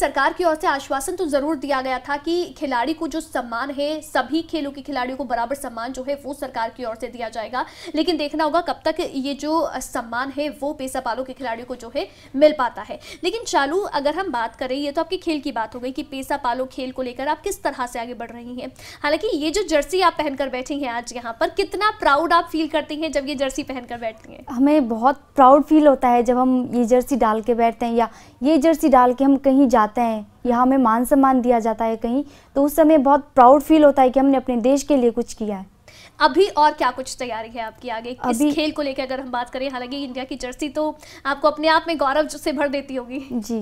सरकार की ओर से आश्वासन तो जरूर दिया गया था कि खिलाड़ी को जो सम्मान है सभी खेलों के खिलाड़ियों को बराबर सम्मान जो है वो सरकार की ओर से दिया जाएगा लेकिन देखना होगा कब तक ये जो सम्मान है वो पेशा पालों के खिलाड़ियों को जो है मिल पाता है लेकिन चालू अगर हम बात करें ये तो आपकी खेल की बात हो गई कि पेशा पालो खेल को लेकर आप किस तरह से आगे बढ़ रही हैं हालांकि ये जो जर्सी आप पहनकर बैठी हैं आज यहाँ पर कितना प्राउड आप फील करती हैं जब ये जर्सी पहनकर बैठती हैं हमें बहुत प्राउड फील होता है जब हम ये जर्सी डाल के बैठते हैं या ये जर्सी डाल के हम कहीं जा जाते हैं या हमें मान सम्मान दिया जाता है कहीं तो उस समय बहुत प्राउड फील होता है कि हमने अपने देश के लिए कुछ किया है अभी और क्या कुछ तैयारी है आपकी आगे अभी इस खेल को लेकर अगर हम बात करें हालांकि इंडिया की जर्सी तो आपको अपने आप में गौरव से भर देती होगी जी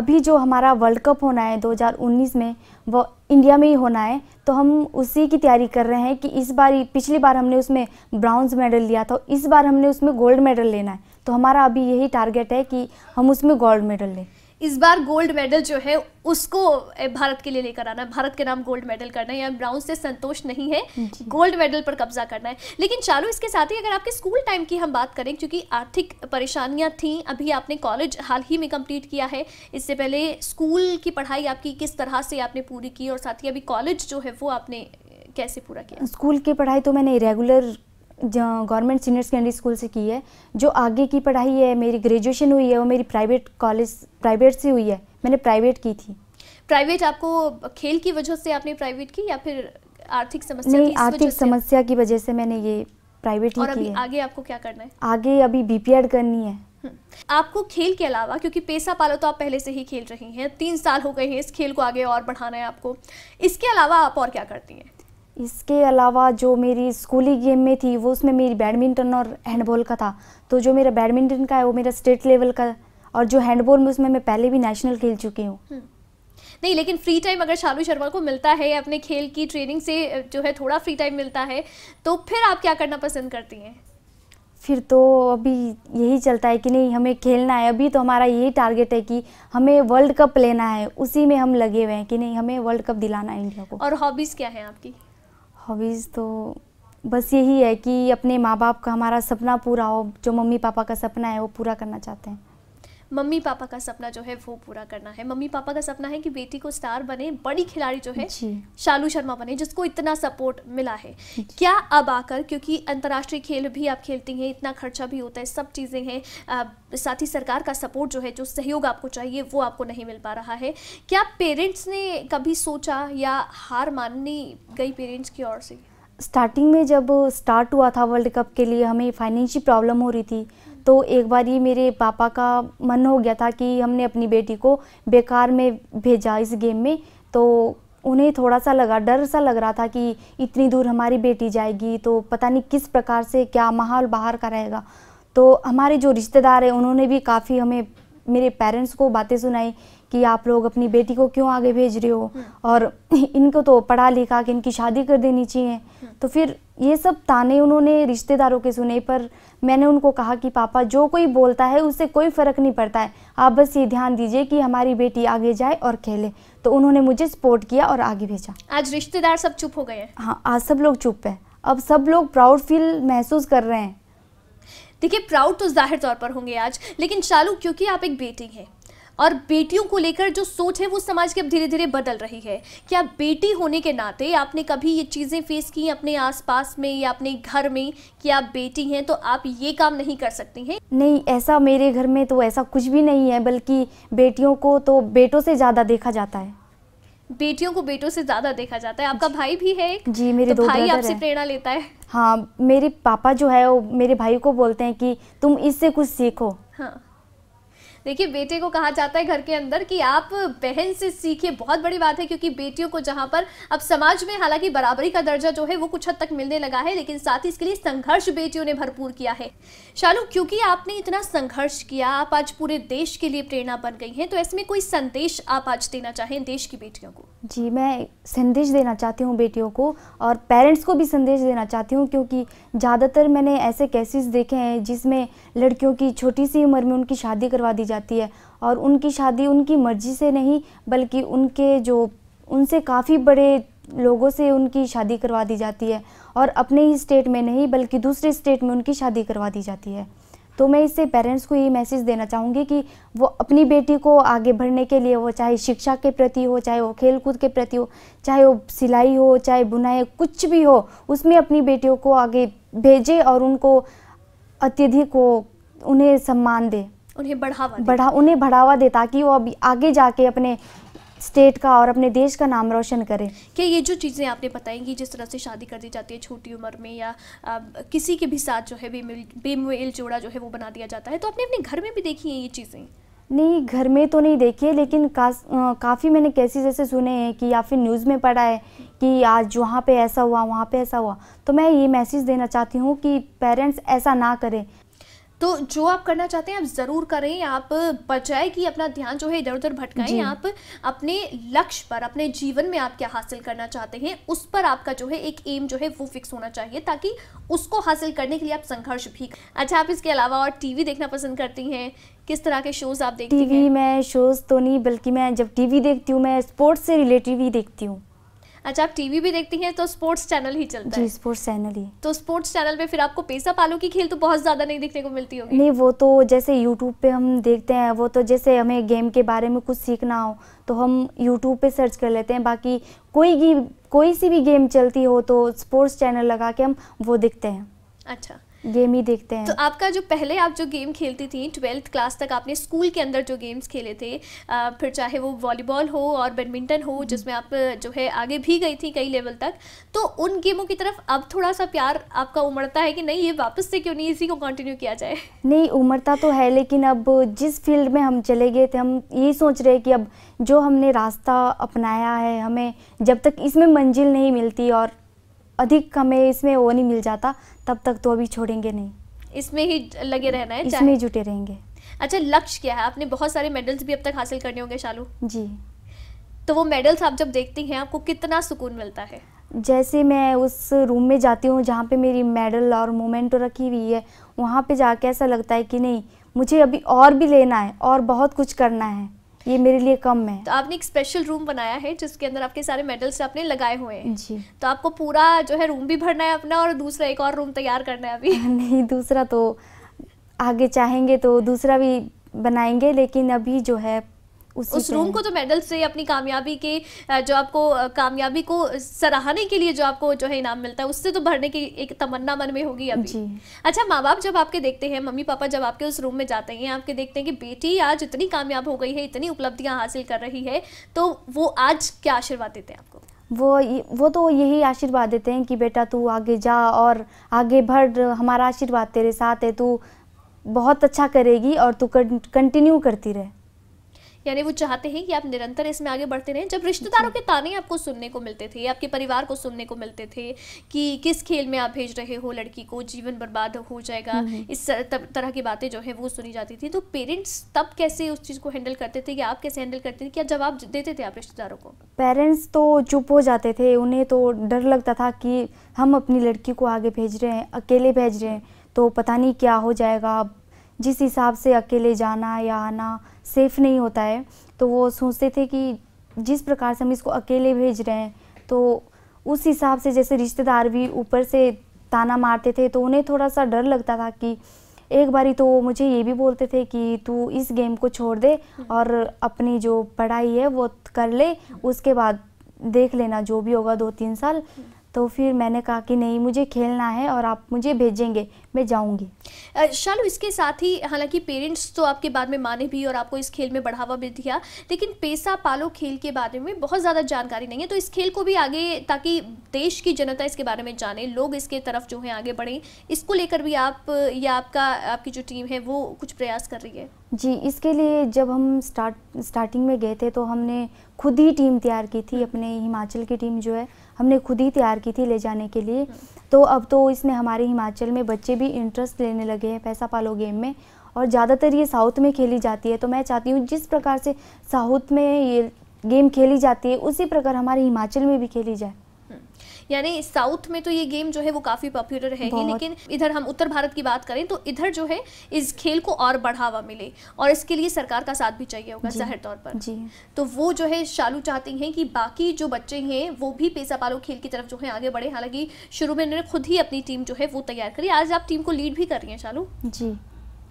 अभी जो हमारा वर्ल्ड कप होना है 2019 में वो इंडिया में ही होना है तो हम उसी की तैयारी कर रहे हैं कि इस बार पिछली बार हमने उसमें ब्राउन्ज मेडल लिया था इस बार हमने उसमें गोल्ड मेडल लेना है तो हमारा अभी यही टारगेट है कि हम उसमें गोल्ड मेडल लें इस बार गोल्ड मेडल जो है उसको भारत के लिए लेकर आना है भारत के नाम गोल्ड मेडल करना है या ब्राउन से संतोष नहीं है गोल्ड मेडल पर कब्जा करना है लेकिन चालू इसके साथ ही अगर आपके स्कूल टाइम की हम बात करें क्योंकि आर्थिक परेशानियां थी अभी आपने कॉलेज हाल ही में कंप्लीट किया है इससे पहले स्कूल की पढ़ाई आपकी किस तरह से आपने पूरी की और साथ ही अभी कॉलेज जो है वो आपने कैसे पूरा किया स्कूल की पढ़ाई तो मैंने regular government senior secondary school से की है जो आगे की पढ़ाई है मेरी ग्रेजुएशन हुई है वो मेरी प्राइवेट कॉलेज प्राइवेट से हुई है मैंने प्राइवेट की थी प्राइवेट आपको खेल की वजह से आपने प्राइवेट की या फिर आर्थिक समस्या नहीं आर्थिक समस्या की वजह से मैंने ये प्राइवेट और अभी आगे आपको क्या करना है आगे अभी बी करनी है हम्म। आपको खेल के अलावा क्योंकि पेशा पालो तो आप पहले से ही खेल रही हैं तीन साल हो गए हैं इस खेल को आगे और बढ़ाना है आपको इसके अलावा आप और क्या करती हैं इसके अलावा जो मेरी स्कूली गेम में थी वो उसमें मेरी बैडमिंटन और हैंडबॉल का था तो जो मेरा बैडमिंटन का है वो मेरा स्टेट लेवल का और जो हैंडबॉल में उसमें मैं पहले भी नेशनल खेल चुकी हूँ हम्म। नहीं लेकिन फ्री टाइम अगर शालू शर्मा को मिलता है अपने खेल की ट्रेनिंग से जो है थोड़ा फ्री टाइम मिलता है तो फिर आप क्या करना पसंद करती हैं फिर तो अभी यही चलता है कि नहीं हमें खेलना है अभी तो हमारा यही टारगेट है कि हमें वर्ल्ड कप लेना है उसी में हम लगे हुए हैं कि नहीं हमें वर्ल्ड कप दिलाना है इंडिया को और हॉबीज़ क्या है आपकी हॉबीज़ तो बस यही है कि अपने माँ बाप का हमारा सपना पूरा हो जो मम्मी पापा का सपना है वो पूरा करना चाहते हैं मम्मी पापा का सपना जो है वो पूरा करना है मम्मी पापा का सपना है कि बेटी को स्टार बने बड़ी खिलाड़ी जो है शालू शर्मा बने जिसको इतना सपोर्ट मिला है क्या अब आकर क्योंकि अंतर्राष्ट्रीय खेल भी आप खेलती हैं इतना खर्चा भी होता है सब चीज़ें हैं साथ ही सरकार का सपोर्ट जो है जो सहयोग आपको चाहिए वो आपको नहीं मिल पा रहा है क्या पेरेंट्स ने कभी सोचा या हार माननी गई पेरेंट्स की ओर से स्टार्टिंग में जब स्टार्ट हुआ था वर्ल्ड कप के लिए हमें फाइनेंशियल प्रॉब्लम हो रही थी तो एक बार ये मेरे पापा का मन हो गया था कि हमने अपनी बेटी को बेकार में भेजा इस गेम में तो उन्हें थोड़ा सा लगा डर सा लग रहा था कि इतनी दूर हमारी बेटी जाएगी तो पता नहीं किस प्रकार से क्या माहौल बाहर का रहेगा तो हमारे जो रिश्तेदार हैं उन्होंने भी काफ़ी हमें मेरे पेरेंट्स को बातें सुनाई कि आप लोग अपनी बेटी को क्यों आगे भेज रहे हो और इनको तो पढ़ा लिखा के इनकी शादी कर देनी चाहिए तो फिर ये सब ताने उन्होंने रिश्तेदारों के सुने पर मैंने उनको कहा कि पापा जो कोई बोलता है उससे कोई फ़र्क नहीं पड़ता है आप बस ये ध्यान दीजिए कि हमारी बेटी आगे जाए और खेले तो उन्होंने मुझे सपोर्ट किया और आगे भेजा आज रिश्तेदार सब चुप हो गए हाँ आज सब लोग चुप है अब सब लोग प्राउड फील महसूस कर रहे हैं देखिए प्राउड तो जाहिर तौर पर होंगे आज लेकिन शालू क्योंकि आप एक बेटी हैं और बेटियों को लेकर जो सोच है वो समाज के अब धीरे धीरे बदल रही है क्या बेटी होने के नाते आपने कभी ये चीज़ें फेस की अपने आसपास में या अपने घर में कि आप बेटी हैं तो आप ये काम नहीं कर सकती हैं नहीं ऐसा मेरे घर में तो ऐसा कुछ भी नहीं है बल्कि बेटियों को तो बेटों से ज़्यादा देखा जाता है बेटियों को बेटों से ज़्यादा देखा जाता है आपका भाई भी है एक जी मेरे तो दो भाई आपसे प्रेरणा लेता है हाँ मेरे पापा जो है वो मेरे भाई को बोलते हैं कि तुम इससे कुछ सीखो हाँ देखिए बेटे को कहा जाता है घर के अंदर कि आप बहन से सीखिए बहुत बड़ी बात है क्योंकि बेटियों को जहां पर अब समाज में हालांकि बराबरी का दर्जा जो है वो कुछ हद तक मिलने लगा है लेकिन साथ ही इसके लिए संघर्ष बेटियों ने भरपूर किया है शालू क्योंकि आपने इतना संघर्ष किया आप आज पूरे देश के लिए प्रेरणा बन गई है तो ऐसे कोई संदेश आप आज देना चाहें देश की बेटियों को जी मैं संदेश देना चाहती हूँ बेटियों को और पेरेंट्स को भी संदेश देना चाहती हूँ क्योंकि ज़्यादातर मैंने ऐसे केसेस देखे हैं जिसमें लड़कियों की छोटी सी उम्र में उनकी शादी करवा करवा दी जाती है और उनकी शादी उनकी मर्ज़ी से नहीं बल्कि उनके जो उनसे काफ़ी बड़े लोगों से उनकी शादी करवा दी जाती है और अपने ही स्टेट में नहीं बल्कि दूसरे स्टेट में उनकी शादी करवा दी जाती है तो मैं इससे पेरेंट्स को ये मैसेज देना चाहूँगी कि वो अपनी बेटी को आगे बढ़ने के लिए वो चाहे शिक्षा के प्रति हो चाहे वो खेल कूद के प्रति हो चाहे वो सिलाई हो चाहे बुनाई कुछ भी हो उसमें अपनी बेटियों को आगे भेजे और उनको अत्यधिक वो उन्हें सम्मान दे उन्हें बढ़ावा बढ़ा उन्हें बढ़ावा दे ताकि वो अभी आगे जाके अपने स्टेट का और अपने देश का नाम रोशन करें क्या ये जो चीज़ें आपने बताई कि जिस तरह से शादी कर दी जाती है छोटी उम्र में या आ, किसी के भी साथ जो है बेमेल बेमेल जोड़ा जो है वो बना दिया जाता है तो आपने अपने घर में भी देखी हैं ये चीज़ें नहीं घर में तो नहीं देखी है लेकिन का, काफ़ी मैंने कैसे जैसे सुने हैं कि या फिर न्यूज़ में पढ़ा है कि आज वहाँ पर ऐसा हुआ वहाँ पर ऐसा हुआ तो मैं ये मैसेज देना चाहती हूँ कि पेरेंट्स ऐसा ना करें तो जो आप करना चाहते हैं आप ज़रूर करें आप बचाए कि अपना ध्यान जो है इधर उधर भटकाएं आप अपने लक्ष्य पर अपने जीवन में आप क्या हासिल करना चाहते हैं उस पर आपका जो है एक एम जो है वो फिक्स होना चाहिए ताकि उसको हासिल करने के लिए आप संघर्ष भी अच्छा आप इसके अलावा और टीवी देखना पसंद करती हैं किस तरह के शोज आप देखती हैं टीवी में शोज तो नहीं बल्कि मैं जब टीवी देखती हूँ मैं स्पोर्ट्स से रिलेटेड भी देखती हूँ अच्छा आप टीवी भी देखती हैं तो स्पोर्ट्स चैनल ही चलता जी, है स्पोर्ट्स चैनल ही तो स्पोर्ट्स चैनल पे फिर आपको पेशा पालो की खेल तो बहुत ज्यादा नहीं देखने को मिलती होगी नहीं वो तो जैसे यूट्यूब पे हम देखते हैं वो तो जैसे हमें गेम के बारे में कुछ सीखना हो तो हम यूट्यूब पे सर्च कर लेते हैं बाकी कोई भी कोई सी भी गेम चलती हो तो स्पोर्ट्स चैनल लगा के हम वो देखते हैं अच्छा गेम ही देखते हैं तो आपका जो पहले आप जो गेम खेलती थी ट्वेल्थ क्लास तक आपने स्कूल के अंदर जो गेम्स खेले थे आ, फिर चाहे वो वॉलीबॉल हो और बैडमिंटन हो हम्म। जिसमें आप जो है आगे भी गई थी कई लेवल तक तो उन गेमों की तरफ अब थोड़ा सा प्यार आपका उमड़ता है कि नहीं ये वापस से क्यों नहीं इसी को कंटिन्यू किया जाए नहीं उमड़ता तो है लेकिन अब जिस फील्ड में हम चले गए थे हम यही सोच रहे कि अब जो हमने रास्ता अपनाया है हमें जब तक इसमें मंजिल नहीं मिलती और अधिक हमें इसमें वो नहीं मिल जाता तब तक तो अभी छोड़ेंगे नहीं इसमें ही लगे रहना है इसमें ही जुटे रहेंगे अच्छा लक्ष्य क्या है आपने बहुत सारे मेडल्स भी अब तक हासिल करने होंगे शालू जी तो वो मेडल्स आप जब देखती हैं आपको कितना सुकून मिलता है जैसे मैं उस रूम में जाती हूँ जहाँ पे मेरी मेडल और मोमेंटो रखी हुई है वहाँ पे जाके ऐसा लगता है कि नहीं मुझे अभी और भी लेना है और बहुत कुछ करना है ये मेरे लिए कम है तो आपने एक स्पेशल रूम बनाया है जिसके अंदर आपके सारे मेडल्स आपने लगाए हुए हैं जी तो आपको पूरा जो है रूम भी भरना है अपना और दूसरा एक और रूम तैयार करना है अभी नहीं दूसरा तो आगे चाहेंगे तो दूसरा भी बनाएंगे लेकिन अभी जो है उस रूम को तो मेडल से अपनी कामयाबी के जो आपको कामयाबी को सराहने के लिए जो आपको जो है इनाम मिलता है उससे तो भरने की एक तमन्ना मन में होगी अभी अच्छा माँ बाप जब आपके देखते हैं मम्मी पापा जब आपके उस रूम में जाते हैं आपके देखते हैं कि बेटी आज इतनी कामयाब हो गई है इतनी उपलब्धियाँ हासिल कर रही है तो वो आज क्या आशीर्वाद देते हैं आपको वो वो तो यही आशीर्वाद देते हैं कि बेटा तू आगे जा और आगे बढ़ हमारा आशीर्वाद तेरे साथ है तू बहुत अच्छा करेगी और तू कंटिन्यू करती रहे यानी वो चाहते हैं कि आप निरंतर इसमें आगे बढ़ते रहें जब रिश्तेदारों के ताने आपको सुनने को मिलते थे आपके परिवार को सुनने को मिलते थे कि किस खेल में आप भेज रहे हो लड़की को जीवन बर्बाद हो जाएगा हम्म, हम्म। इस तरह की बातें जो है वो सुनी जाती थी तो पेरेंट्स तब कैसे उस चीज़ को हैंडल करते थे या आप कैसे हैंडल करते थे क्या जवाब देते थे आप रिश्तेदारों को पेरेंट्स तो चुप हो जाते थे उन्हें तो डर लगता था कि हम अपनी लड़की को आगे भेज रहे हैं अकेले भेज रहे हैं तो पता नहीं क्या हो जाएगा जिस हिसाब से अकेले जाना या आना सेफ़ नहीं होता है तो वो सोचते थे कि जिस प्रकार से हम इसको अकेले भेज रहे हैं तो उस हिसाब से जैसे रिश्तेदार भी ऊपर से ताना मारते थे तो उन्हें थोड़ा सा डर लगता था कि एक बारी तो वो मुझे ये भी बोलते थे कि तू इस गेम को छोड़ दे और अपनी जो पढ़ाई है वो कर ले उसके बाद देख लेना जो भी होगा दो तीन साल तो फिर मैंने कहा कि नहीं मुझे खेलना है और आप मुझे भेजेंगे मैं जाऊंगी शालू इसके साथ ही हालांकि पेरेंट्स तो आपके बाद में माने भी और आपको इस खेल में बढ़ावा भी दिया लेकिन पेशा पालो खेल के बारे में बहुत ज़्यादा जानकारी नहीं है तो इस खेल को भी आगे ताकि देश की जनता इसके बारे में जाने लोग इसके तरफ जो है आगे बढ़ें इसको लेकर भी आप या आपका आपकी जो टीम है वो कुछ प्रयास कर रही है जी इसके लिए जब हम स्टार्ट स्टार्टिंग में गए थे तो हमने खुद ही टीम तैयार की थी हम्म। अपने हिमाचल की टीम जो है हमने खुद ही तैयार की थी ले जाने के लिए तो अब तो इसमें हमारे हिमाचल में बच्चे भी इंटरेस्ट लेने लगे हैं पैसा पालो गेम में और ज़्यादातर ये साउथ में खेली जाती है तो मैं चाहती हूँ जिस प्रकार से साउथ में ये गेम खेली जाती है उसी प्रकार हमारे हिमाचल में भी खेली जाए यानी साउथ में तो ये गेम जो है वो काफ़ी पॉपुलर है लेकिन इधर हम उत्तर भारत की बात करें तो इधर जो है इस खेल को और बढ़ावा मिले और इसके लिए सरकार का साथ भी चाहिए होगा जहर तौर पर तो वो जो है शालू चाहती है कि बाकी जो बच्चे हैं वो भी पेशा पालो खेल की तरफ जो है आगे बढ़े हालांकि शुरू में इन्होंने खुद ही अपनी टीम जो है वो तैयार करी आज आप टीम को लीड भी कर रही हैं शालू जी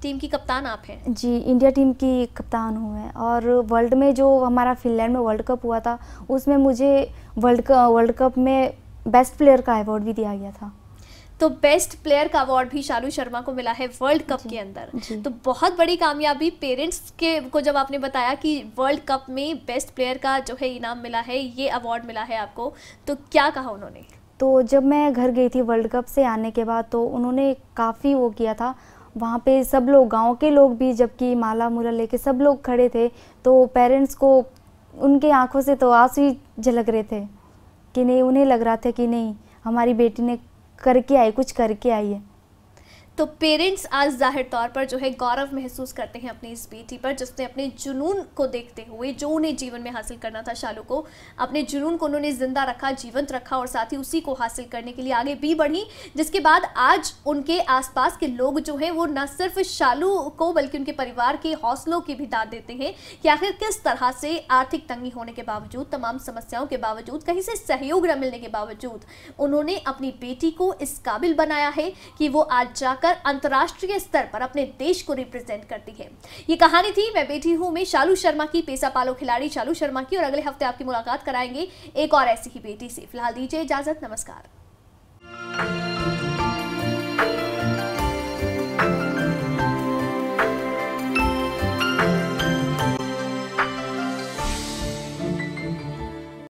टीम की कप्तान आप हैं जी इंडिया टीम की कप्तान हूँ मैं और वर्ल्ड में जो हमारा फिनलैंड में वर्ल्ड कप हुआ था उसमें मुझे वर्ल्ड वर्ल्ड कप में बेस्ट प्लेयर का अवार्ड भी दिया गया था तो बेस्ट प्लेयर का अवार्ड भी शालू शर्मा को मिला है वर्ल्ड कप के अंदर तो बहुत बड़ी कामयाबी पेरेंट्स के को जब आपने बताया कि वर्ल्ड कप में बेस्ट प्लेयर का जो है इनाम मिला है ये अवार्ड मिला है आपको तो क्या कहा उन्होंने तो जब मैं घर गई थी वर्ल्ड कप से आने के बाद तो उन्होंने काफ़ी वो किया था वहाँ पे सब लोग गांव के लोग भी जबकि माला मुला लेके सब लोग खड़े थे तो पेरेंट्स को उनके आंखों से तो आंसू ही झलक रहे थे कि नहीं उन्हें लग रहा था कि नहीं हमारी बेटी ने करके आई कुछ करके आई है तो पेरेंट्स आज जाहिर तौर पर जो है गौरव महसूस करते हैं अपनी इस बेटी पर जिसने अपने जुनून को देखते हुए जो उन्हें जीवन में हासिल करना था शालू को अपने जुनून को उन्होंने ज़िंदा रखा जीवंत रखा और साथ ही उसी को हासिल करने के लिए आगे भी बढ़ी जिसके बाद आज उनके आसपास के लोग जो हैं वो न सिर्फ शालू को बल्कि उनके परिवार के हौसलों की भी दाद देते हैं कि आखिर किस तरह से आर्थिक तंगी होने के बावजूद तमाम समस्याओं के बावजूद कहीं से सहयोग न मिलने के बावजूद उन्होंने अपनी बेटी को इस काबिल बनाया है कि वो आज जाकर होकर अंतर्राष्ट्रीय स्तर पर अपने देश को रिप्रेजेंट करती है ये कहानी थी मैं बेटी हूँ मैं शालू शर्मा की पेशा पालो खिलाड़ी शालू शर्मा की और अगले हफ्ते आपकी मुलाकात कराएंगे एक और ऐसी ही बेटी से फिलहाल दीजिए इजाजत नमस्कार